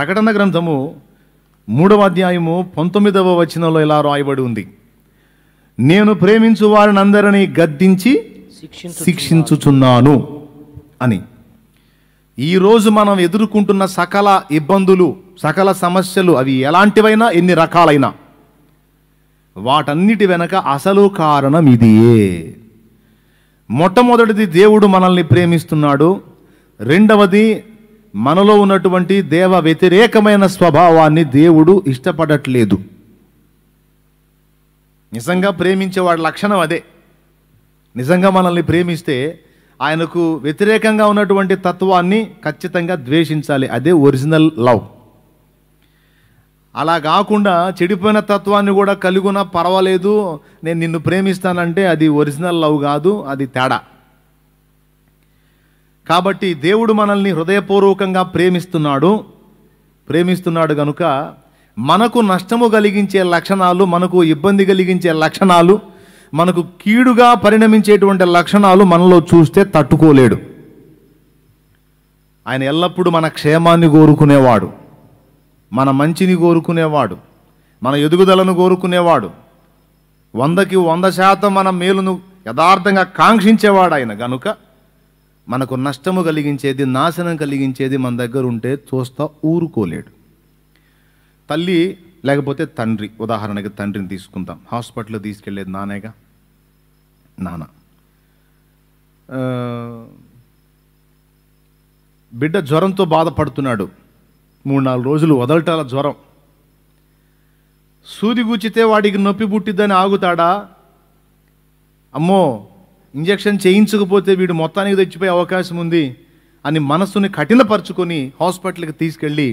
ప్రకటన గ్రంథము మూడవ అధ్యాయము పంతొమ్మిదవ వచనంలో ఇలా రాయబడి ఉంది నేను ప్రేమించు వారిని అందరినీ గద్దించి శిక్షించుచున్నాను అని ఈరోజు మనం ఎదుర్కొంటున్న సకల ఇబ్బందులు సకల సమస్యలు అవి ఎలాంటివైనా ఎన్ని రకాలైనా వాటన్నిటి వెనక అసలు కారణం ఇదియే మొట్టమొదటిది దేవుడు మనల్ని ప్రేమిస్తున్నాడు రెండవది మనలో ఉన్నటువంటి దేవ వ్యతిరేకమైన స్వభావాన్ని దేవుడు ఇష్టపడట్లేదు నిజంగా ప్రేమించేవాడి లక్షణం అదే నిజంగా మనల్ని ప్రేమిస్తే ఆయనకు వ్యతిరేకంగా ఉన్నటువంటి తత్వాన్ని ఖచ్చితంగా ద్వేషించాలి అదే ఒరిజినల్ లవ్ అలా కాకుండా చెడిపోయిన తత్వాన్ని కూడా కలుగునా పర్వాలేదు నేను నిన్ను ప్రేమిస్తానంటే అది ఒరిజినల్ లవ్ కాదు అది తేడా కాబట్టి దేవుడు మనల్ని హృదయపూర్వకంగా ప్రేమిస్తున్నాడు ప్రేమిస్తున్నాడు కనుక మనకు నష్టము కలిగించే లక్షణాలు మనకు ఇబ్బంది కలిగించే లక్షణాలు మనకు కీడుగా పరిణమించేటువంటి లక్షణాలు మనలో చూస్తే తట్టుకోలేడు ఆయన ఎల్లప్పుడూ మన క్షేమాన్ని కోరుకునేవాడు మన మంచిని కోరుకునేవాడు మన ఎదుగుదలను కోరుకునేవాడు వందకి వంద శాతం మన మేలును యథార్థంగా కాంక్షించేవాడు ఆయన గనుక మనకు నష్టము కలిగించేది నాశనం కలిగించేది మన దగ్గర ఉంటే చూస్తా ఊరుకోలేడు తల్లి లేకపోతే తండ్రి ఉదాహరణకి తండ్రిని తీసుకుందాం హాస్పిటల్లో తీసుకెళ్ళేది నానేగా నాన్న బిడ్డ జ్వరంతో బాధపడుతున్నాడు మూడు నాలుగు రోజులు వదలటాల జ్వరం సూది గుచ్చితే వాడికి నొప్పి పుట్టిద్దని ఆగుతాడా అమ్మో ఇంజక్షన్ చేయించకపోతే వీడు మొత్తానికి తెచ్చిపోయే అవకాశం ఉంది అని మనస్సుని కఠినపరుచుకొని హాస్పిటల్కి తీసుకెళ్ళి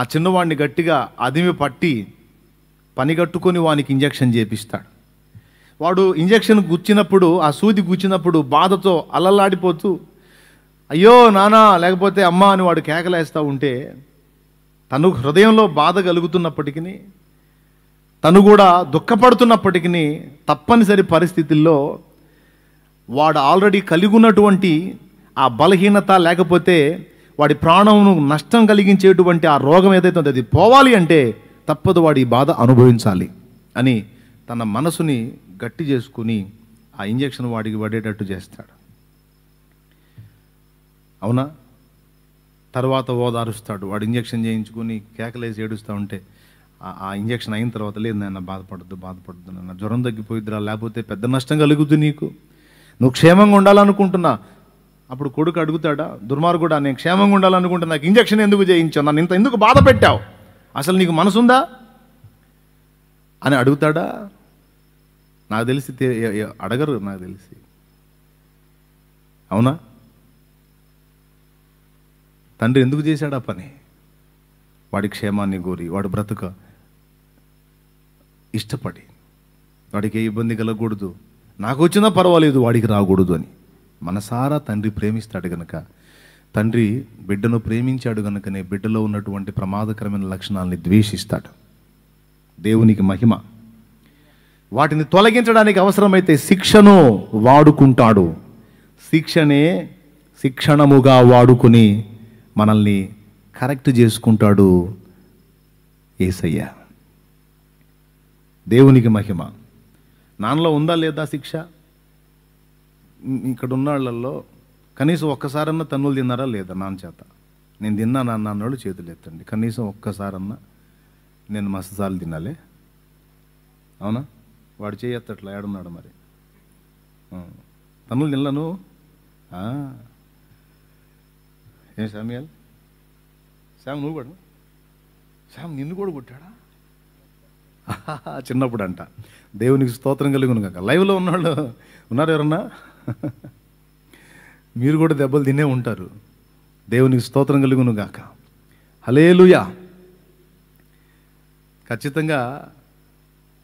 ఆ చిన్నవాడిని గట్టిగా అదిమి పట్టి పనిగట్టుకొని వానికి ఇంజక్షన్ చేపిస్తాడు వాడు ఇంజక్షన్ గుచ్చినప్పుడు ఆ సూది గుచ్చినప్పుడు బాధతో అల్లల్లాడిపోతూ అయ్యో నానా లేకపోతే అమ్మ అని వాడు కేకలేస్తూ ఉంటే తను హృదయంలో బాధ కలుగుతున్నప్పటికీ తను కూడా దుఃఖపడుతున్నప్పటికీ తప్పనిసరి పరిస్థితుల్లో వాడు ఆల్రెడీ కలిగి ఉన్నటువంటి ఆ బలహీనత లేకపోతే వాడి ప్రాణంను నష్టం కలిగించేటువంటి ఆ రోగం ఏదైతే ఉందో అది పోవాలి అంటే తప్పదు వాడి బాధ అనుభవించాలి అని తన మనసుని గట్టి చేసుకుని ఆ ఇంజెక్షన్ వాడికి పడేటట్టు చేస్తాడు అవునా తర్వాత ఓదారుస్తాడు వాడు ఇంజక్షన్ చేయించుకుని కేకలేసి ఏడుస్తూ ఉంటే ఆ ఇంజక్షన్ అయిన తర్వాత లేదు నాన్న బాధపడద్దు బాధపడద్దు నాన్న జ్వరం తగ్గిపోయిద్దిరా లేకపోతే పెద్ద నష్టం కలుగుద్ది నీకు నువ్వు క్షేమంగా ఉండాలనుకుంటున్నా అప్పుడు కొడుకు అడుగుతాడా దుర్మార్గుడా నేను క్షేమంగా ఉండాలనుకుంటున్నా నాకు ఇంజక్షన్ ఎందుకు చేయించావు నన్ను ఇంత ఎందుకు బాధ పెట్టావు అసలు నీకు మనసుందా అని అడుగుతాడా నాకు తెలిసి అడగరు నాకు తెలిసి అవునా తండ్రి ఎందుకు చేశాడా పని వాడి క్షేమాన్ని కోరి వాడు బ్రతుక ఇష్టపడి వాడికి ఏ ఇబ్బంది కలగకూడదు నాకు వచ్చినా పర్వాలేదు వాడికి రాకూడదు అని మనసారా తండ్రి ప్రేమిస్తాడు గనక తండ్రి బిడ్డను ప్రేమించాడు గనుకనే బిడ్డలో ఉన్నటువంటి ప్రమాదకరమైన లక్షణాలని ద్వేషిస్తాడు దేవునికి మహిమ వాటిని తొలగించడానికి అవసరమైతే శిక్షను వాడుకుంటాడు శిక్షనే శిక్షణముగా వాడుకుని మనల్ని కరెక్ట్ చేసుకుంటాడు ఏసయ్య దేవునికి మహిమ నాన్నలో ఉందా లేదా శిక్ష ఇక్కడ ఉన్న కనీసం ఒక్కసారన్నా తన్నులు తిన్నారా లేదా నాన్న చేత నేను తిన్నా నాన్న అన్నోళ్ళు చేతులు ఎత్తండి కనీసం ఒక్కసారన్నా నేను మస్తుసార్లు తినాలి అవునా వాడు చేయత్తట్లా ఏడున్నాడు మరి తన్నులు తినలను ఏం సామ్యాల్ శామ్ నువ్వు కూడా శామ్ నిన్ను కూడా కొట్టాడా చిన్నప్పుడు అంట దేవునికి స్తోత్రం కలుగును కాక లైవ్లో ఉన్నవాళ్ళు ఉన్నారు ఎవరన్నా మీరు కూడా దెబ్బలు తినే ఉంటారు దేవునికి స్తోత్రం కలుగును గాక హలేలుయా ఖచ్చితంగా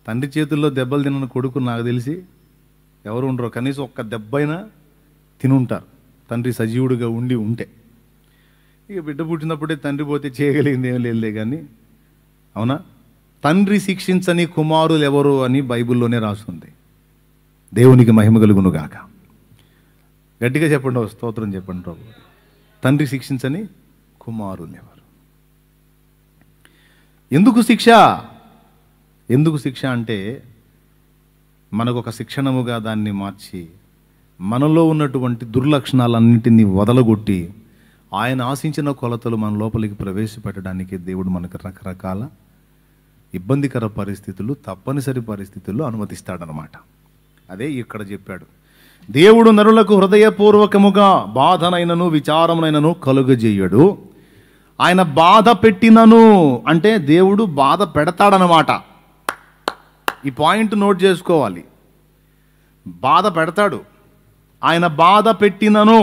తండ్రి చేతుల్లో దెబ్బలు తినని కొడుకు నాకు తెలిసి ఎవరు ఉండరు కనీసం ఒక్క దెబ్బైనా ఉంటారు తండ్రి సజీవుడిగా ఉండి ఉంటే ఇక బిడ్డ పుట్టినప్పుడే తండ్రి పోతే చేయగలిగింది ఏం లేదులే కానీ అవునా తండ్రి శిక్షించని కుమారులు ఎవరు అని బైబిల్లోనే రాస్తుంది దేవునికి మహిమ కలుగునుగాక గట్టిగా చెప్పండి స్తోత్రం చెప్పండి రావు తండ్రి శిక్షించని కుమారులు ఎవరు ఎందుకు శిక్ష ఎందుకు శిక్ష అంటే మనకు ఒక శిక్షణముగా దాన్ని మార్చి మనలో ఉన్నటువంటి దుర్లక్షణాలన్నింటినీ వదలగొట్టి ఆయన ఆశించిన కొలతలు మన లోపలికి ప్రవేశపెట్టడానికి దేవుడు మనకు రకరకాల ఇబ్బందికర పరిస్థితులు తప్పనిసరి పరిస్థితుల్లో అనుమతిస్తాడనమాట అదే ఇక్కడ చెప్పాడు దేవుడు నరులకు హృదయపూర్వకముగా బాధనైనను విచారమునైనను కలుగజేయడు ఆయన బాధ పెట్టినను అంటే దేవుడు బాధ పెడతాడనమాట ఈ పాయింట్ నోట్ చేసుకోవాలి బాధ పెడతాడు ఆయన బాధ పెట్టినను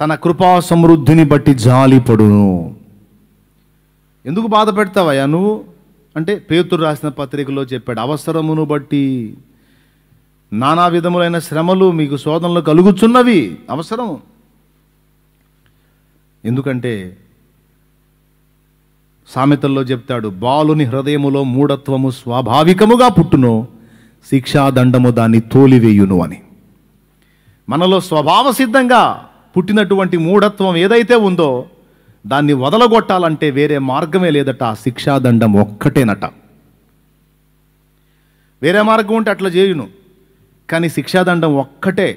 తన కృపా సమృద్ధిని బట్టి జాలిపడును ఎందుకు బాధ పెడతావయ్యా నువ్వు అంటే పేతురు రాసిన పత్రికలో చెప్పాడు అవసరమును బట్టి నానా విధములైన శ్రమలు మీకు శోధనలు కలుగుచున్నవి అవసరం ఎందుకంటే సామెతల్లో చెప్తాడు బాలుని హృదయములో మూఢత్వము స్వాభావికముగా పుట్టును శిక్షాదండము దాన్ని తోలివేయును అని మనలో స్వభావ పుట్టినటువంటి మూఢత్వం ఏదైతే ఉందో దాన్ని వదలగొట్టాలంటే వేరే మార్గమే లేదట ఆ శిక్షాదండం ఒక్కటేనట వేరే మార్గం ఉంటే అట్లా చేయును కానీ శిక్షాదండం ఒక్కటే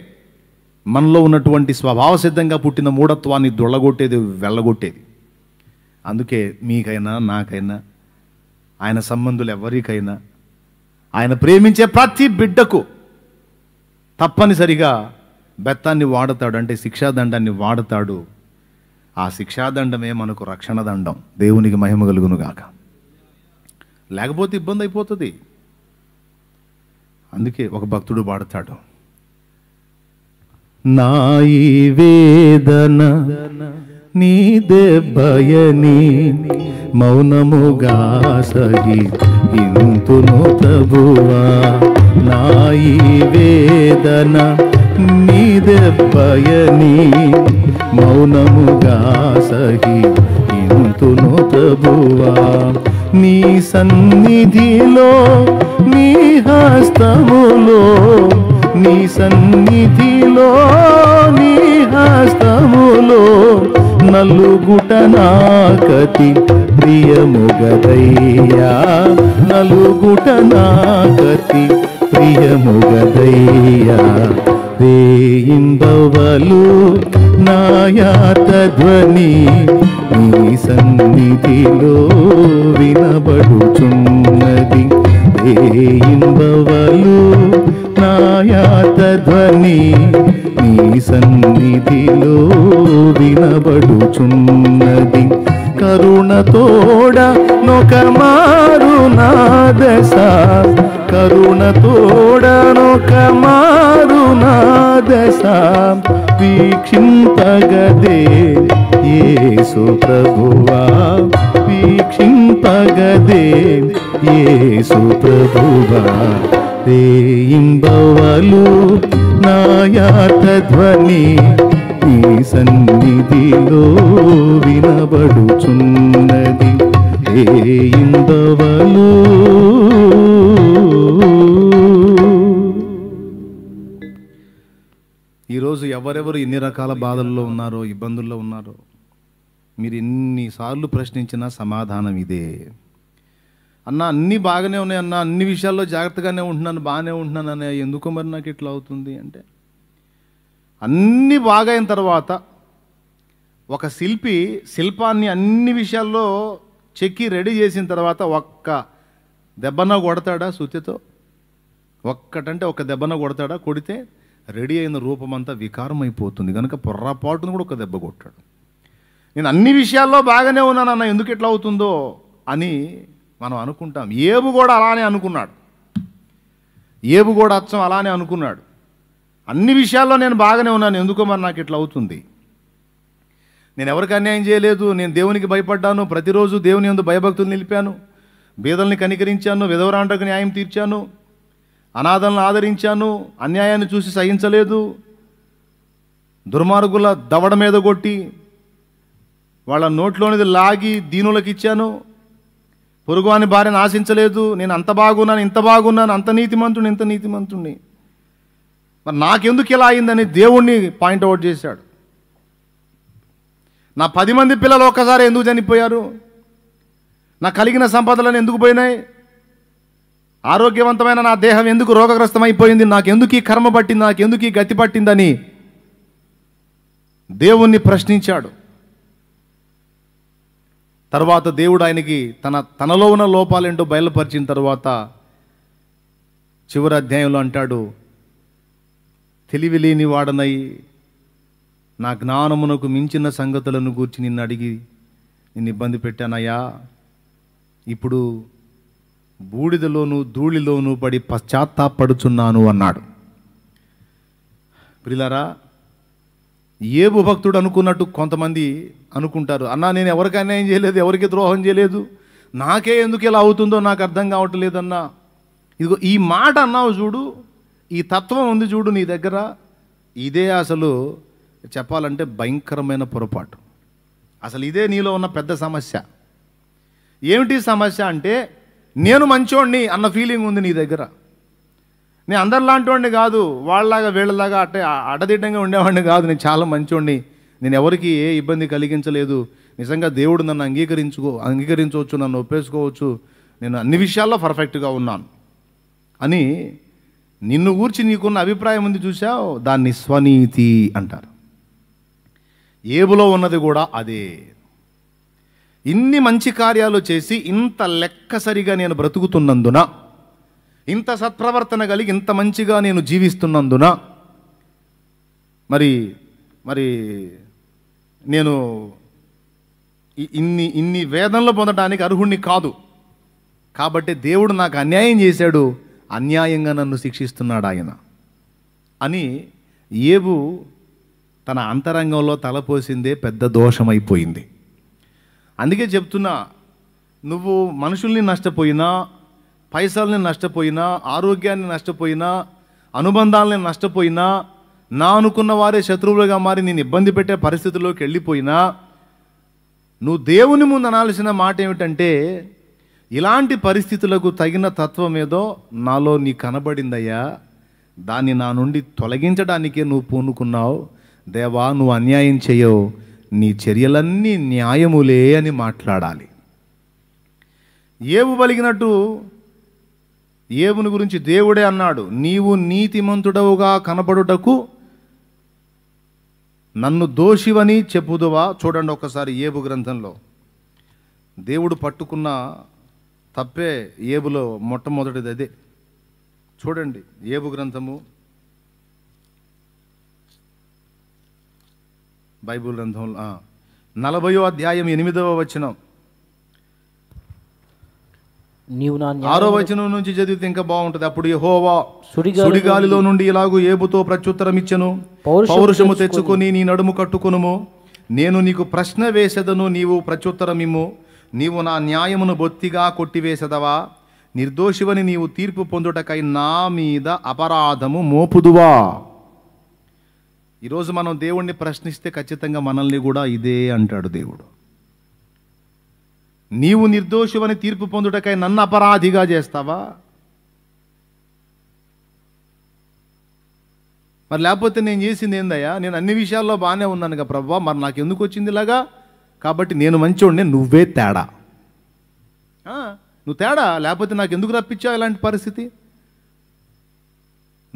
మనలో ఉన్నటువంటి స్వభావ సిద్ధంగా పుట్టిన మూఢత్వాన్ని దొళ్ళగొట్టేది వెళ్ళగొట్టేది అందుకే మీకైనా నాకైనా ఆయన సంబంధులు ఎవరికైనా ఆయన ప్రేమించే ప్రతి బిడ్డకు తప్పనిసరిగా బెత్తాన్ని వాడతాడు అంటే శిక్షాదండాన్ని వాడతాడు ఆ శిక్షాదండమే మనకు రక్షణ దండం దేవునికి మహిమ గాక లేకపోతే ఇబ్బంది అయిపోతుంది అందుకే ఒక భక్తుడు పాడతాడు నా ఈ వేదన నీ దెబ్బయని మౌనముగా సగి ఇంతును ప్రభువా నా ఈ వేదన నీ దెబ్బయని మౌనముగా సహి ఇంతును ప్రభువా నీ సన్నిధిలో నీ హస్తములో నీ సన్నిధిలో నీ హస్తములో నలుగుట నాకతి ప్రియముగదయ్యా నలుగుట నాకతి ప్రియముగదయ్యా అదే దేయింబవలు నాయాత ధ్వని నీ సన్నిధిలో వినబడుచున్నది దేయింబవలు నాయాత ధ్వని నీ సన్నిధిలో వినబడుచున్నది కరుణతోడ నొక మారు నా దశ కరుణతోడ నొక మారు కరుణాదశాం వీక్షింపగదే యేసు ప్రభువా వీక్షింపగదే యేసు ప్రభువా రేయింబవలు నాయాత ధ్వని నీ సన్నిధిలో వినబడుచున్నది రేయింబవలు ఈరోజు ఎవరెవరు ఎన్ని రకాల బాధల్లో ఉన్నారో ఇబ్బందుల్లో ఉన్నారో మీరు ఎన్నిసార్లు ప్రశ్నించిన సమాధానం ఇదే అన్న అన్నీ బాగానే ఉన్నాయి అన్న అన్ని విషయాల్లో జాగ్రత్తగానే ఉంటున్నాను బాగానే ఉంటున్నాను అనే ఎందుకు మరి నాకు ఇట్లా అవుతుంది అంటే అన్నీ బాగైన తర్వాత ఒక శిల్పి శిల్పాన్ని అన్ని విషయాల్లో చెక్కి రెడీ చేసిన తర్వాత ఒక్క దెబ్బన కొడతాడా శుతితో ఒక్కటంటే ఒక దెబ్బన కొడతాడా కొడితే రెడీ అయిన రూపం అంతా వికారం అయిపోతుంది కనుక పొర్రపాటును కూడా ఒక దెబ్బ కొట్టాడు నేను అన్ని విషయాల్లో బాగానే ఉన్నాను అన్న ఎందుకు ఎట్లా అవుతుందో అని మనం అనుకుంటాం ఏబు కూడా అలానే అనుకున్నాడు ఏబు కూడా అచ్చం అలానే అనుకున్నాడు అన్ని విషయాల్లో నేను బాగానే ఉన్నాను ఎందుకో మరి నాకు ఇట్లా అవుతుంది నేను ఎవరికి అన్యాయం చేయలేదు నేను దేవునికి భయపడ్డాను ప్రతిరోజు దేవుని ఎందు భయభక్తులు నిలిపాను బీదల్ని కనికరించాను విధవరాంటకు న్యాయం తీర్చాను అనాథలను ఆదరించాను అన్యాయాన్ని చూసి సహించలేదు దుర్మార్గుల దవడ మీద కొట్టి వాళ్ళ నోట్లోనిది లాగి దీనులకు ఇచ్చాను పొరుగువాని భార్యను ఆశించలేదు నేను అంత బాగున్నాను ఇంత బాగున్నాను అంత నీతిమంతుడిని ఇంత నీతిమంతుడిని మరి నాకెందుకు ఇలా అయిందని దేవుణ్ణి పాయింట్అవుట్ చేశాడు నా పది మంది పిల్లలు ఒక్కసారి ఎందుకు చనిపోయారు నా కలిగిన సంపదలను ఎందుకు పోయినాయి ఆరోగ్యవంతమైన నా దేహం ఎందుకు రోగగ్రస్తమైపోయింది నాకెందుకు ఈ కర్మ పట్టింది నాకెందుకు ఈ గతి పట్టిందని దేవుణ్ణి ప్రశ్నించాడు తర్వాత దేవుడు ఆయనకి తన తనలో ఉన్న లోపాలేంటో బయలుపరిచిన తర్వాత చివరి అధ్యాయంలో అంటాడు తెలివి లేని వాడనై నా జ్ఞానమునకు మించిన సంగతులను గూర్చి నిన్ను అడిగి నిన్ను ఇబ్బంది పెట్టానయ్యా ఇప్పుడు బూడిదలోను ధూళిలోను పడి పశ్చాత్తాపడుచున్నాను అన్నాడు ప్రిలారా ఏ భక్తుడు అనుకున్నట్టు కొంతమంది అనుకుంటారు అన్నా నేను ఎవరికి అన్యాయం చేయలేదు ఎవరికి ద్రోహం చేయలేదు నాకే ఎందుకు ఇలా అవుతుందో నాకు అర్థం కావట్లేదన్నా ఇదిగో ఈ మాట అన్నావు చూడు ఈ తత్వం ఉంది చూడు నీ దగ్గర ఇదే అసలు చెప్పాలంటే భయంకరమైన పొరపాటు అసలు ఇదే నీలో ఉన్న పెద్ద సమస్య ఏమిటి సమస్య అంటే నేను మంచోడిని అన్న ఫీలింగ్ ఉంది నీ దగ్గర నేను అందరిలాంటివాడిని కాదు వాళ్ళలాగా వీళ్ళలాగా అట్టే అడ్డదిడ్డంగా ఉండేవాడిని కాదు నేను చాలా మంచోడిని నేను ఎవరికి ఏ ఇబ్బంది కలిగించలేదు నిజంగా దేవుడు నన్ను అంగీకరించుకో అంగీకరించవచ్చు నన్ను ఒప్పేసుకోవచ్చు నేను అన్ని విషయాల్లో పర్ఫెక్ట్గా ఉన్నాను అని నిన్ను ఊర్చి నీకున్న అభిప్రాయం ఉంది చూసావు దాన్ని స్వనీతి అంటారు ఏబులో ఉన్నది కూడా అదే ఇన్ని మంచి కార్యాలు చేసి ఇంత లెక్క సరిగా నేను బ్రతుకుతున్నందున ఇంత సత్ప్రవర్తన కలిగి ఇంత మంచిగా నేను జీవిస్తున్నందున మరి మరి నేను ఇన్ని ఇన్ని వేదనలు పొందడానికి అర్హుణ్ణి కాదు కాబట్టి దేవుడు నాకు అన్యాయం చేశాడు అన్యాయంగా నన్ను శిక్షిస్తున్నాడు ఆయన అని ఏబు తన అంతరంగంలో తలపోసిందే పెద్ద దోషమైపోయింది అందుకే చెప్తున్నా నువ్వు మనుషుల్ని నష్టపోయినా పైసల్ని నష్టపోయినా ఆరోగ్యాన్ని నష్టపోయినా అనుబంధాలని నష్టపోయినా నా అనుకున్న వారే శత్రువులుగా మారి నేను ఇబ్బంది పెట్టే పరిస్థితుల్లోకి వెళ్ళిపోయినా నువ్వు దేవుని ముందు అనాల్సిన మాట ఏమిటంటే ఇలాంటి పరిస్థితులకు తగిన తత్వం ఏదో నాలో నీ కనబడిందయ్యా దాన్ని నా నుండి తొలగించడానికే నువ్వు పూనుకున్నావు దేవా నువ్వు అన్యాయం చేయవు నీ చర్యలన్నీ న్యాయములే అని మాట్లాడాలి ఏవు పలిగినట్టు ఏవుని గురించి దేవుడే అన్నాడు నీవు నీతిమంతుడవుగా కనబడుటకు నన్ను దోషివని చెప్పుదువా చూడండి ఒకసారి ఏబు గ్రంథంలో దేవుడు పట్టుకున్న తప్పే ఏబులో మొట్టమొదటిది అదే చూడండి ఏబు గ్రంథము బైబుల్ గ్రంథంలో నలభయో అధ్యాయం ఎనిమిదవ వచనం ఆరో వచనం నుంచి చదివితే ఇంకా బాగుంటుంది అప్పుడు యహోవా సుడిగాలిలో నుండి ఇలాగూ ఏబుతో ప్రత్యుత్తరం ఇచ్చను పౌరుషము తెచ్చుకొని నీ నడుము కట్టుకునుము నేను నీకు ప్రశ్న వేసేదను నీవు ప్రత్యుత్తరమిమ్ము నీవు నా న్యాయమును బొత్తిగా కొట్టివేసదవా నిర్దోషివని నీవు తీర్పు పొందుటకై నా మీద అపరాధము మోపుదువా ఈరోజు మనం దేవుణ్ణి ప్రశ్నిస్తే ఖచ్చితంగా మనల్ని కూడా ఇదే అంటాడు దేవుడు నీవు నిర్దోషమని తీర్పు పొందుటకై నన్ను అపరాధిగా చేస్తావా మరి లేకపోతే నేను చేసింది ఏందయ్యా నేను అన్ని విషయాల్లో బాగానే ఉన్నానుగా ప్రభావ మరి నాకు ఎందుకు వచ్చింది ఇలాగా కాబట్టి నేను మంచివాడిని నువ్వే తేడా నువ్వు తేడా లేకపోతే నాకు ఎందుకు రప్పించావు ఇలాంటి పరిస్థితి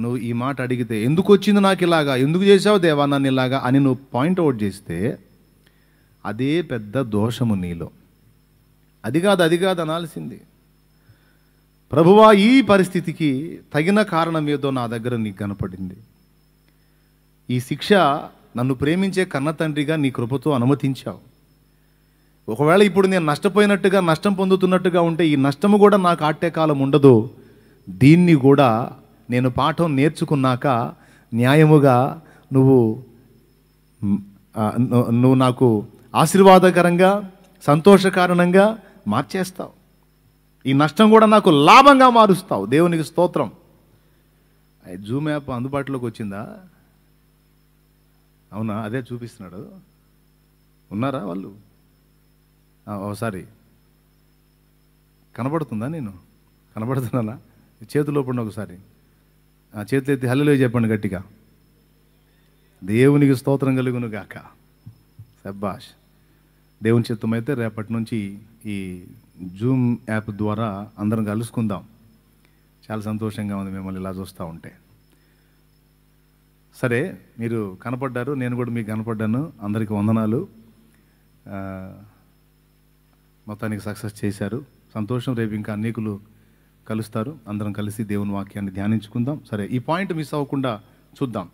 నువ్వు ఈ మాట అడిగితే ఎందుకు వచ్చింది నాకు ఇలాగా ఎందుకు చేసావు దేవా నన్ను ఇలాగా అని నువ్వు పాయింట్అవుట్ చేస్తే అదే పెద్ద దోషము నీలో అది కాదు అది కాదు అనాల్సింది ప్రభువా ఈ పరిస్థితికి తగిన కారణం ఏదో నా దగ్గర నీకు కనపడింది ఈ శిక్ష నన్ను ప్రేమించే కన్న తండ్రిగా నీ కృపతో అనుమతించావు ఒకవేళ ఇప్పుడు నేను నష్టపోయినట్టుగా నష్టం పొందుతున్నట్టుగా ఉంటే ఈ నష్టము కూడా నాకు ఆట్టే కాలం ఉండదు దీన్ని కూడా నేను పాఠం నేర్చుకున్నాక న్యాయముగా నువ్వు నువ్వు నాకు ఆశీర్వాదకరంగా సంతోషకారణంగా మార్చేస్తావు ఈ నష్టం కూడా నాకు లాభంగా మారుస్తావు దేవునికి స్తోత్రం జూమ్ యాప్ అందుబాటులోకి వచ్చిందా అవునా అదే చూపిస్తున్నాడు ఉన్నారా వాళ్ళు ఒకసారి కనబడుతుందా నేను కనబడుతున్నానా చేతిలో ఒకసారి చేతులు ఎత్తి హల్లులో చెప్పండి గట్టిగా దేవునికి స్తోత్రం కలుగును గాక సబ్బాష్ దేవుని చిత్తమైతే రేపటి నుంచి ఈ జూమ్ యాప్ ద్వారా అందరం కలుసుకుందాం చాలా సంతోషంగా ఉంది మిమ్మల్ని ఇలా చూస్తూ ఉంటే సరే మీరు కనపడ్డారు నేను కూడా మీకు కనపడ్డాను అందరికీ వందనాలు మొత్తానికి సక్సెస్ చేశారు సంతోషం రేపు ఇంకా అనేకులు కలుస్తారు అందరం కలిసి దేవుని వాక్యాన్ని ధ్యానించుకుందాం సరే ఈ పాయింట్ మిస్ అవ్వకుండా చూద్దాం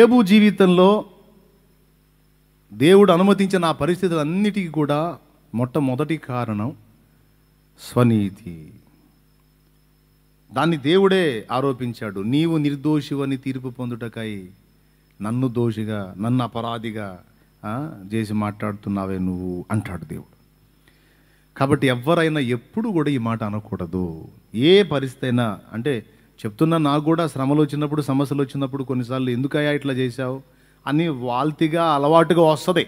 ఏబు జీవితంలో దేవుడు అనుమతించిన ఆ పరిస్థితులన్నిటికీ కూడా మొట్టమొదటి కారణం స్వనీతి దాన్ని దేవుడే ఆరోపించాడు నీవు నిర్దోషివని తీర్పు పొందుటకై నన్ను దోషిగా నన్ను అపరాధిగా చేసి మాట్లాడుతున్నావే నువ్వు అంటాడు దేవుడు కాబట్టి ఎవరైనా ఎప్పుడు కూడా ఈ మాట అనకూడదు ఏ పరిస్థితి అయినా అంటే చెప్తున్నా నాకు కూడా శ్రమలు వచ్చినప్పుడు సమస్యలు వచ్చినప్పుడు కొన్నిసార్లు ఎందుకయ్యా ఇట్లా చేశావు అని వాల్తిగా అలవాటుగా వస్తుంది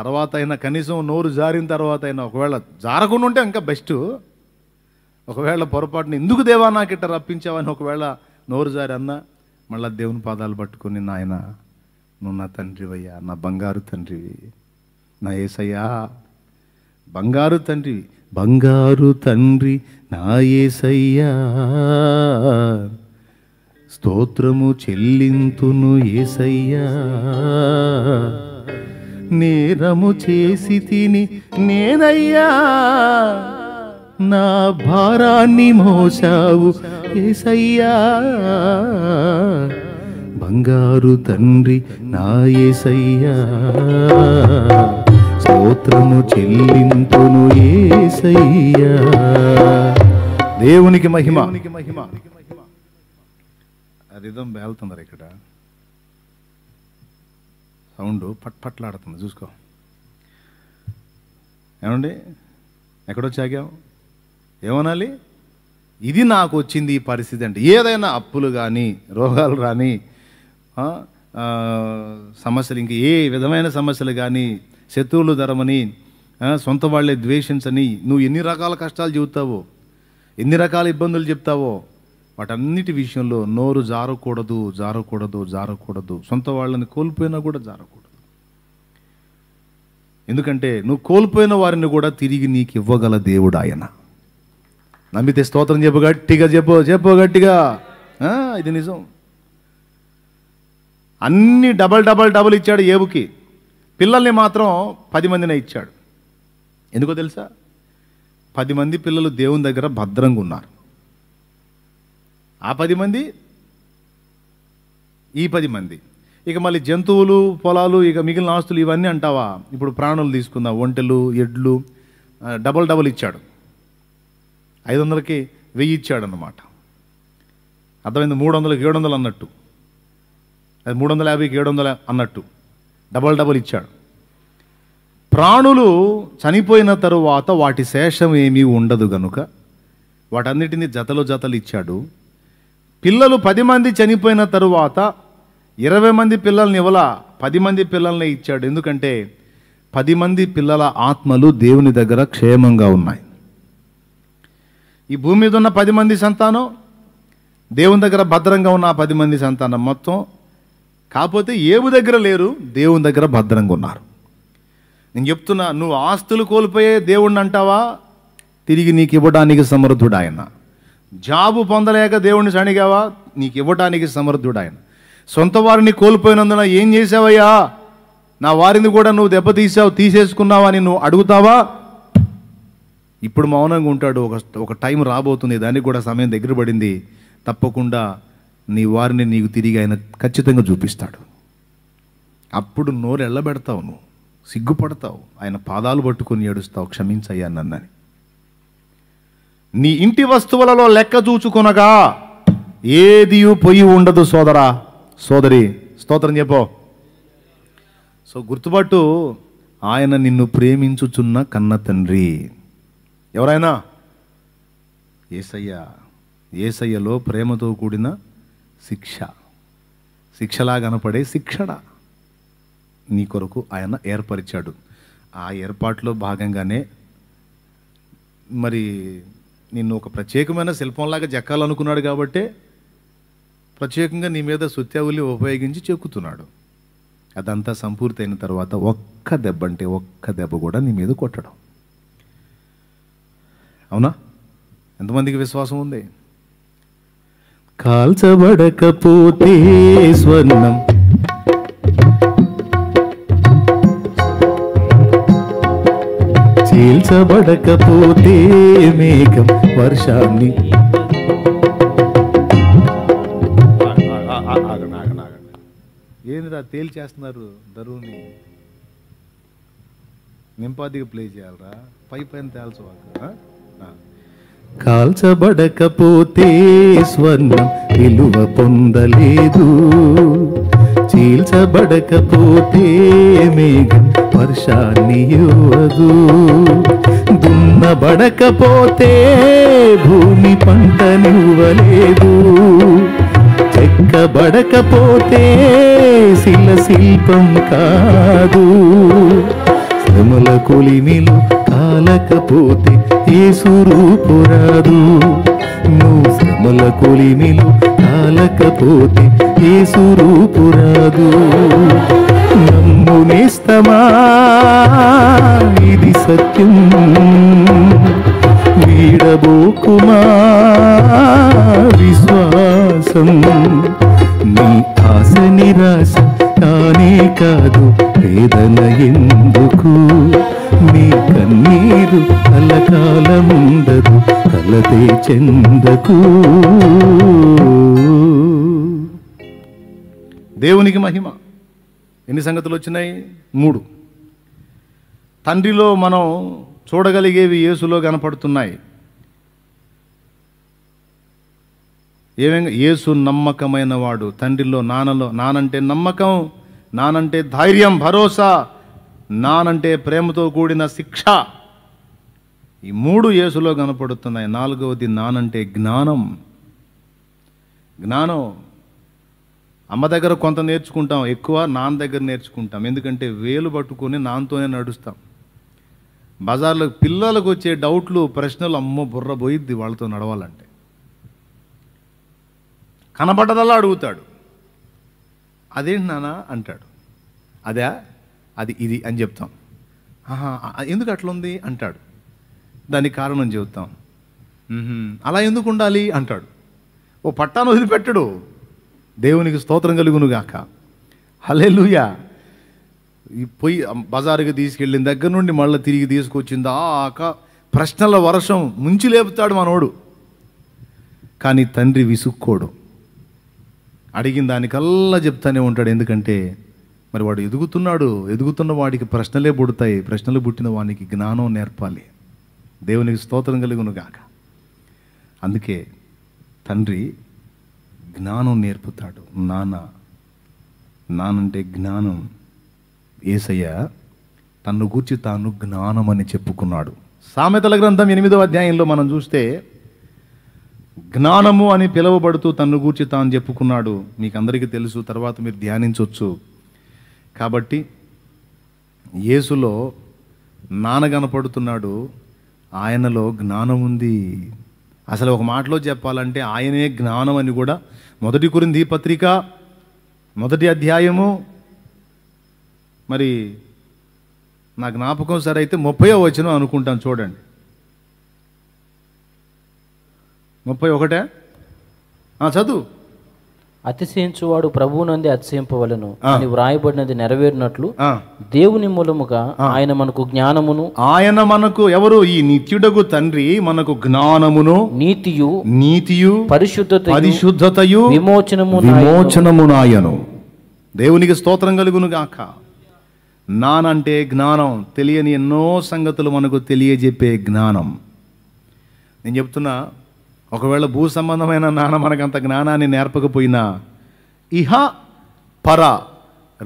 తర్వాత అయినా కనీసం నోరు జారిన తర్వాత అయినా ఒకవేళ జారకుండా ఉంటే ఇంకా బెస్ట్ ఒకవేళ పొరపాటున ఎందుకు దేవా నాకు ఇట్ట రప్పించావని ఒకవేళ నోరు జారి అన్నా మళ్ళీ దేవుని పాదాలు పట్టుకుని నాయన నువ్వు నా తండ్రివయ్యా నా బంగారు తండ్రివి నా ఏసయ్యా బంగారు తండ్రి బంగారు తండ్రి నాయసయ్యా స్తోత్రము చెల్లింతును ఏసయ్యా నేరము చేసి తిని నేనయ్యా నా భారాన్ని మోసావు ఏసయ్యా బంగారు తండ్రి నా ఏసయ్యా స్తోత్రము చెల్లింపును ఏసయ్యా దేవునికి మహిమ మహిమ రిధం బేలుతుందరు ఇక్కడ సౌండ్ పట్ పట్లాడుతుంది చూసుకో ఏమండి ఎక్కడొచ్చి ఏమనాలి ఇది నాకు వచ్చింది ఈ పరిస్థితి అంటే ఏదైనా అప్పులు కానీ రోగాలు రాని సమస్యలు ఇంక ఏ విధమైన సమస్యలు కానీ శత్రువులు ధరమని సొంత వాళ్ళే ద్వేషించని నువ్వు ఎన్ని రకాల కష్టాలు చెబుతావో ఎన్ని రకాల ఇబ్బందులు చెప్తావో వాటన్నిటి విషయంలో నోరు జారకూడదు జారకూడదు జారకూడదు సొంత వాళ్ళని కోల్పోయినా కూడా జారకూడదు ఎందుకంటే నువ్వు కోల్పోయిన వారిని కూడా తిరిగి నీకు ఇవ్వగల దేవుడు ఆయన నమ్మితే స్తోత్రం చెప్పు గట్టిగా చెప్పు చెప్పు గట్టిగా ఇది నిజం అన్ని డబల్ డబల్ డబల్ ఇచ్చాడు ఏబుకి పిల్లల్ని మాత్రం పది మందినే ఇచ్చాడు ఎందుకో తెలుసా పది మంది పిల్లలు దేవుని దగ్గర భద్రంగా ఉన్నారు ఆ పది మంది ఈ పది మంది ఇక మళ్ళీ జంతువులు పొలాలు ఇక మిగిలిన ఆస్తులు ఇవన్నీ అంటావా ఇప్పుడు ప్రాణులు తీసుకుందాం ఒంటెలు ఎడ్లు డబల్ డబల్ ఇచ్చాడు ఐదు వందలకి వెయ్యి ఇచ్చాడు అన్నమాట అర్థమైంది మూడు వందలకి ఏడు వందలు అన్నట్టు అది మూడు వందల యాభైకి ఏడు వందల అన్నట్టు డబల్ డబల్ ఇచ్చాడు ప్రాణులు చనిపోయిన తరువాత వాటి శేషం ఏమీ ఉండదు గనుక వాటన్నిటిని జతలు జతలు ఇచ్చాడు పిల్లలు పది మంది చనిపోయిన తరువాత ఇరవై మంది పిల్లల్ని ఇవ్వలా పది మంది పిల్లల్ని ఇచ్చాడు ఎందుకంటే పది మంది పిల్లల ఆత్మలు దేవుని దగ్గర క్షేమంగా ఉన్నాయి ఈ భూమి మీద ఉన్న పది మంది సంతానం దేవుని దగ్గర భద్రంగా ఉన్న ఆ పది మంది సంతానం మొత్తం కాకపోతే ఏవు దగ్గర లేరు దేవుని దగ్గర భద్రంగా ఉన్నారు నేను చెప్తున్నా నువ్వు ఆస్తులు కోల్పోయే దేవుణ్ణి అంటావా తిరిగి నీకు ఇవ్వడానికి సమర్థుడు ఆయన జాబు పొందలేక దేవుణ్ణి సణిగావా నీకు ఇవ్వడానికి సమర్థుడు ఆయన సొంత వారిని కోల్పోయినందున ఏం చేసావయ్యా నా వారిని కూడా నువ్వు దెబ్బతీసావు తీసేసుకున్నావా అని నువ్వు అడుగుతావా ఇప్పుడు మౌనంగా ఉంటాడు ఒక ఒక టైం రాబోతుంది దానికి కూడా సమయం దగ్గర పడింది తప్పకుండా నీ వారిని నీకు తిరిగి ఆయన ఖచ్చితంగా చూపిస్తాడు అప్పుడు నోరు ఎళ్ళబెడతావు నువ్వు సిగ్గుపడతావు ఆయన పాదాలు పట్టుకుని ఏడుస్తావు క్షమించయ్యా నన్నని నీ ఇంటి వస్తువులలో లెక్క చూచుకొనగా ఏది పొయ్యి ఉండదు సోదరా సోదరి స్తోత్రం చెప్పో సో గుర్తుపట్టు ఆయన నిన్ను ప్రేమించుచున్న కన్న తండ్రి ఎవరైనా ఏసయ్య ఏసయ్యలో ప్రేమతో కూడిన శిక్ష శిక్షలా కనపడే శిక్షణ నీ కొరకు ఆయన ఏర్పరిచాడు ఆ ఏర్పాట్లో భాగంగానే మరి నిన్ను ఒక ప్రత్యేకమైన శిల్పంలాగా చెక్కాలనుకున్నాడు కాబట్టే ప్రత్యేకంగా నీ మీద సుత్యావుల్ని ఉపయోగించి చెక్కుతున్నాడు అదంతా సంపూర్తి అయిన తర్వాత ఒక్క దెబ్బ అంటే ఒక్క దెబ్బ కూడా నీ మీద కొట్టడం అవునా ఎంతమందికి విశ్వాసం ఉంది కాల్చబడకపోతే స్వర్ణం చీల్చబడకపోతే మేఘం వర్షాన్ని ఏందిరా తేల్చేస్తున్నారు ధరువుని నింపాదిగా ప్లే చేయాలరా పై పైన తేల్చవాక కాల్చబడకపోతే స్వర్ణం విలువ పొందలేదు చీల్చబడకపోతే మేఘం వర్షాన్ని ఇవ్వదు దున్నబడకపోతే భూమి పంటనివ్వలేదు చెక్కబడకపోతే శిల శిల్పం కాదు కదమల కొలిమిలు కాలకపోతే ఏ స్వరూపు రాదు నువ్వు శ్రమల కొలిమిలు కాలకపోతే ఏ స్వరూపు రాదు నమ్ము నేస్తమా ఇది సత్యం వీడబోకుమా విశ్వాసం నీ ఆశ నిరాశ నానే కాదు వేదన ఎందుకు మీ కన్నీరు కలకాలముందరు కలతే చెందకు దేవునికి మహిమ ఎన్ని సంగతులు వచ్చినాయి మూడు తండ్రిలో మనం చూడగలిగేవి యేసులో కనపడుతున్నాయి ఏమేమి యేసు నమ్మకమైన వాడు తండ్రిలో నాన్నలో నానంటే నమ్మకం నానంటే ధైర్యం భరోసా నానంటే ప్రేమతో కూడిన శిక్ష ఈ మూడు యేసులో కనపడుతున్నాయి నాలుగవది నానంటే జ్ఞానం జ్ఞానం అమ్మ దగ్గర కొంత నేర్చుకుంటాం ఎక్కువ నాన్న దగ్గర నేర్చుకుంటాం ఎందుకంటే వేలు పట్టుకొని నాన్నతోనే నడుస్తాం బజార్లో పిల్లలకు వచ్చే డౌట్లు ప్రశ్నలు అమ్మ బుర్ర పోయిద్ది వాళ్ళతో నడవాలంటే కనబడ్డదల్లా అడుగుతాడు అదేంటి నాన్న అంటాడు అదే అది ఇది అని చెప్తాం ఎందుకు అట్లుంది అంటాడు దానికి కారణం చెబుతాం అలా ఎందుకు ఉండాలి అంటాడు ఓ పట్టాను వదిలిపెట్టడు దేవునికి స్తోత్రం కలుగునుగాక హలే పోయి బజారుకి తీసుకెళ్ళిన దగ్గర నుండి మళ్ళీ తిరిగి తీసుకొచ్చింది ఆక ప్రశ్నల వర్షం ముంచి లేపుతాడు మనోడు కానీ తండ్రి విసుక్కోడు అడిగిన దానికల్లా చెప్తానే ఉంటాడు ఎందుకంటే మరి వాడు ఎదుగుతున్నాడు ఎదుగుతున్న వాడికి ప్రశ్నలే పుడతాయి ప్రశ్నలు పుట్టిన వానికి జ్ఞానం నేర్పాలి దేవునికి స్తోత్రం కలుగును గాక అందుకే తండ్రి జ్ఞానం నేర్పుతాడు నాన్న నానంటే జ్ఞానం ఏసయ్య తన్ను గూర్చి తాను జ్ఞానం అని చెప్పుకున్నాడు సామెతల గ్రంథం ఎనిమిదో అధ్యాయంలో మనం చూస్తే జ్ఞానము అని పిలువబడుతూ తన్ను గూర్చి తాను చెప్పుకున్నాడు మీకు అందరికీ తెలుసు తర్వాత మీరు ధ్యానించవచ్చు కాబట్టి యేసులో నాన్న కనపడుతున్నాడు ఆయనలో జ్ఞానం ఉంది అసలు ఒక మాటలో చెప్పాలంటే ఆయనే జ్ఞానం అని కూడా మొదటి కురింది పత్రిక మొదటి అధ్యాయము మరి నా జ్ఞాపకం సరైతే ముప్పయో వచనం అనుకుంటాను చూడండి ముప్పై ఒకటే చదువు అతిశయించువాడు ప్రభువునందే అతిశయింపవలను అని వ్రాయబడినది నెరవేరినట్లు దేవుని మూలముగా ఆయన మనకు జ్ఞానమును ఆయన మనకు ఎవరు ఈ నిత్యుడకు తండ్రి మనకు జ్ఞానమును నీతియు నీతియు పరిశుద్ధత పరిశుద్ధతయు విమోచనము విమోచనమునాయను దేవునికి స్తోత్రం కలుగును గాక నానంటే జ్ఞానం తెలియని ఎన్నో సంగతులు మనకు తెలియజెప్పే జ్ఞానం నేను చెప్తున్నా ఒకవేళ భూ సంబంధమైన నాన్న అంత జ్ఞానాన్ని నేర్పకపోయినా ఇహ పర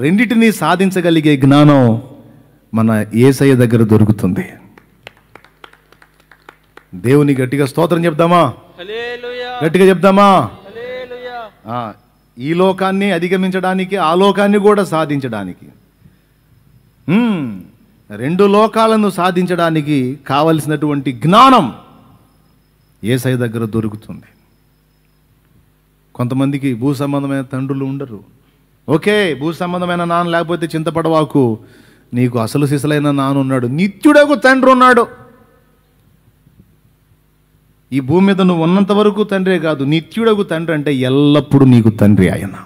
రెండింటినీ సాధించగలిగే జ్ఞానం మన ఏసయ్య దగ్గర దొరుకుతుంది దేవుని గట్టిగా స్తోత్రం చెప్దామా గట్టిగా చెప్దామా ఈ లోకాన్ని అధిగమించడానికి ఆ లోకాన్ని కూడా సాధించడానికి రెండు లోకాలను సాధించడానికి కావలసినటువంటి జ్ఞానం ఏసై దగ్గర దొరుకుతుంది కొంతమందికి భూ సంబంధమైన తండ్రులు ఉండరు ఓకే భూ సంబంధమైన నాన్న లేకపోతే చింతపడవాకు నీకు అసలు సిసలైన నాన్న ఉన్నాడు నిత్యుడకు తండ్రి ఉన్నాడు ఈ భూమి మీద నువ్వు ఉన్నంత వరకు తండ్రే కాదు నిత్యుడకు తండ్రి అంటే ఎల్లప్పుడూ నీకు తండ్రి ఆయన